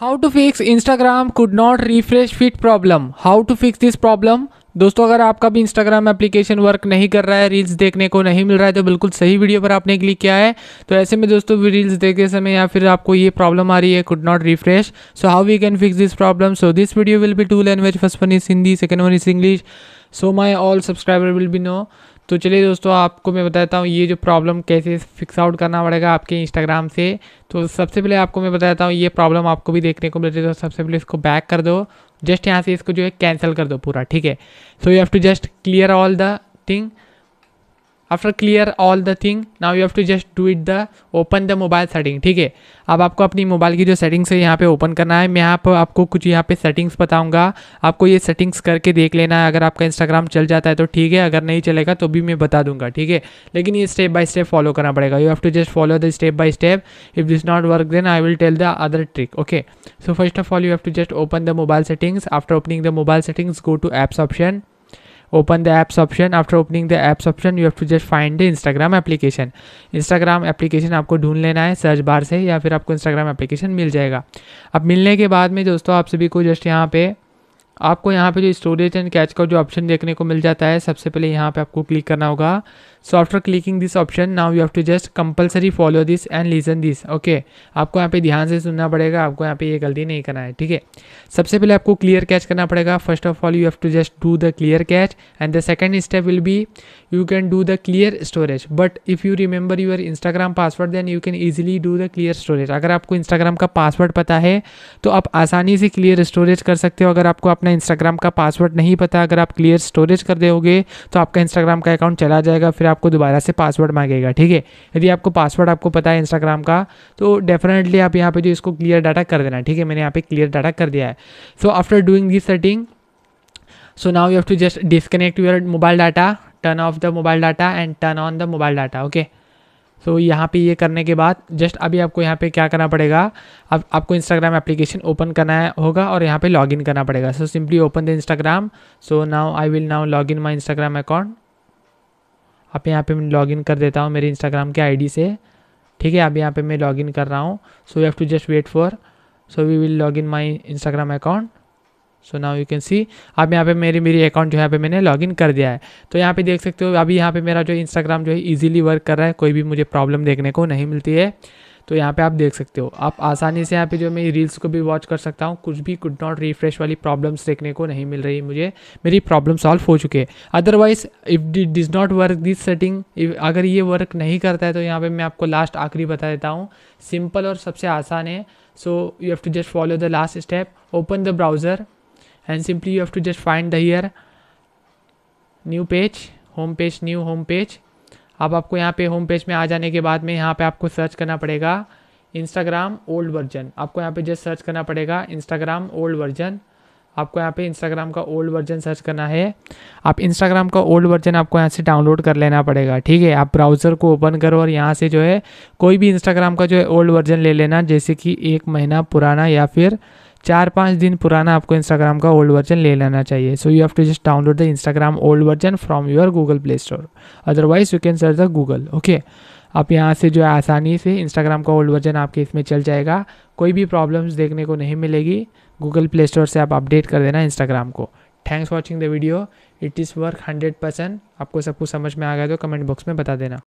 how to fix Instagram could not refresh feed problem how to fix this problem दोस्तों अगर आपका भी Instagram application work नहीं कर रहा है रील्स देखने को नहीं मिल रहा है तो बिल्कुल सही वीडियो पर आपने क्लिक किया है तो ऐसे में दोस्तों रील्स देखते समय या फिर आपको ये प्रॉब्लम आ रही है could not refresh so how we can fix this problem so this video will be two language first one is Hindi second one is English so my all subscriber will be know तो चलिए दोस्तों आपको मैं बताता हूँ ये जो problem कैसे फिक्स आउट करना पड़ेगा आपके इंस्टाग्राम से तो सबसे पहले आपको मैं बताता हूँ ये प्रॉब्लम आपको भी देखने को मिल रही है तो सबसे पहले इसको बैक कर दो जस्ट यहाँ से इसको जो है कैंसिल कर दो पूरा ठीक है so you have to just clear all the thing after clear all the thing now you have to just do it the open the mobile setting ठीक है अब आपको अपनी मोबाइल की जो सेटिंग्स है यहाँ पे ओपन करना है मैं यहाँ पर आपको कुछ यहाँ पे सेटिंग्स बताऊंगा आपको ये सेटिंग्स करके देख लेना है अगर आपका इंस्टाग्राम चल जाता है तो ठीक है अगर नहीं चलेगा तो भी मैं बता दूंगा ठीक है लेकिन ये स्टेप बाय स्टेप फॉलो करना पड़ेगा you have to just follow the step by step if this not work then I will tell the other trick okay so first of all you have to just open the mobile settings after opening the mobile settings go to apps option open the apps option after opening the apps option you have to just find the instagram application instagram application आपको ढूंढ लेना है search bar से या फिर आपको instagram application मिल जाएगा अब मिलने के बाद में दोस्तों आप सभी को जस्ट यहाँ पे आपको यहाँ पे जो स्टोरेज एंड कैच का जो ऑप्शन देखने को मिल जाता है सबसे पहले यहाँ पे आपको क्लिक करना होगा so after clicking this option now you have to just compulsory follow this and listen this okay आपको यहाँ पे ध्यान से सुनना पड़ेगा आपको यहाँ पे ये गलती नहीं करना है ठीक है सबसे पहले आपको क्लियर कैच करना पड़ेगा first of all you have to just do the clear cache and the second step will be you can do the clear storage but if you remember your Instagram password then you can easily do the clear storage अगर आपको Instagram का password पता है तो आप आसानी से clear storage कर सकते हो अगर आपको अपना इंस्टाग्राम का पासवर्ड नहीं पता अगर आप क्लियर स्टोरेज कर दोगे तो आपका इंस्टाग्राम का अकाउंट चला जाएगा फिर आपको दोबारा से पासवर्ड मांगेगा ठीक है यदि आपको पासवर्ड आपको पता है इंस्टाग्राम का तो डेफिनेटली आप यहाँ पे जो इसको क्लियर डाटा कर देना ठीक है मैंने यहाँ पे क्लियर डाटा कर दिया है so after doing this setting so now you have to just disconnect your mobile data turn off the mobile data and turn on the mobile data okay so so, यहाँ पे ये करने के बाद just अभी आपको यहाँ पे क्या करना पड़ेगा अब आपको इंस्टाग्राम एप्लीकेशन ओपन करना होगा और यहाँ पे लॉगिन करना पड़ेगा so simply open the Instagram so now I will now log in my Instagram account आप यहाँ पे मैं लॉगिन कर देता हूँ मेरे इंस्टाग्राम के आईडी से ठीक है अब यहाँ पे मैं लॉगिन कर रहा हूँ so you have to just wait for so we will log in my Instagram account so now you can see अब यहाँ पे मेरी मेरी अकाउंट जो यहाँ पे मैंने लॉगिन कर दिया है तो यहाँ पे देख सकते हो अभी यहाँ पे मेरा जो इंस्टाग्राम जो है ईजिली वर्क कर रहा है कोई भी मुझे प्रॉब्लम देखने को नहीं मिलती है तो यहाँ पे आप देख सकते हो आप आसानी से यहाँ पे जो मैं रील्स को भी वॉच कर सकता हूँ कुछ भी कुड नॉट रिफ्रेश वाली प्रॉब्लम्स देखने को नहीं मिल रही मुझे मेरी प्रॉब्लम सॉल्व हो चुके हैं otherwise if this not work this setting अगर ये वर्क नहीं करता है तो यहाँ पर मैं आपको लास्ट आखिरी बता देता हूँ सिंपल और सबसे आसान है so you have to just follow the last step open the browser and simply you have to just find the here new page home page new home page अब आपको यहाँ पे होम पेज में आ जाने के बाद में यहाँ पे आपको सर्च करना पड़ेगा इंस्टाग्राम ओल्ड वर्जन आपको यहाँ पे जस्ट सर्च करना पड़ेगा इंस्टाग्राम ओल्ड वर्जन आपको यहाँ पे इंस्टाग्राम का ओल्ड वर्जन सर्च करना है आप इंस्टाग्राम का ओल्ड वर्जन आपको यहाँ से डाउनलोड कर लेना पड़ेगा ठीक है आप ब्राउज़र को ओपन करो और यहाँ से जो है कोई भी इंस्टाग्राम का जो है ओल्ड वर्जन ले लेना जैसे कि एक महीना पुराना या फिर चार पाँच दिन पुराना आपको इंस्टाग्राम का ओल्ड वर्जन ले लेना चाहिए so you have to just download the Instagram old version from your Google Play Store otherwise you can search the Google okay आप यहाँ से जो है आसानी से इंस्टाग्राम का ओल्ड वर्जन आपके इसमें चल जाएगा कोई भी प्रॉब्लम्स देखने को नहीं मिलेगी गूगल प्ले स्टोर से आप अपडेट कर देना इंस्टाग्राम को thanks watching the video it is work hundred percent आपको सब कुछ समझ में आ गया तो कमेंट बॉक्स में बता देना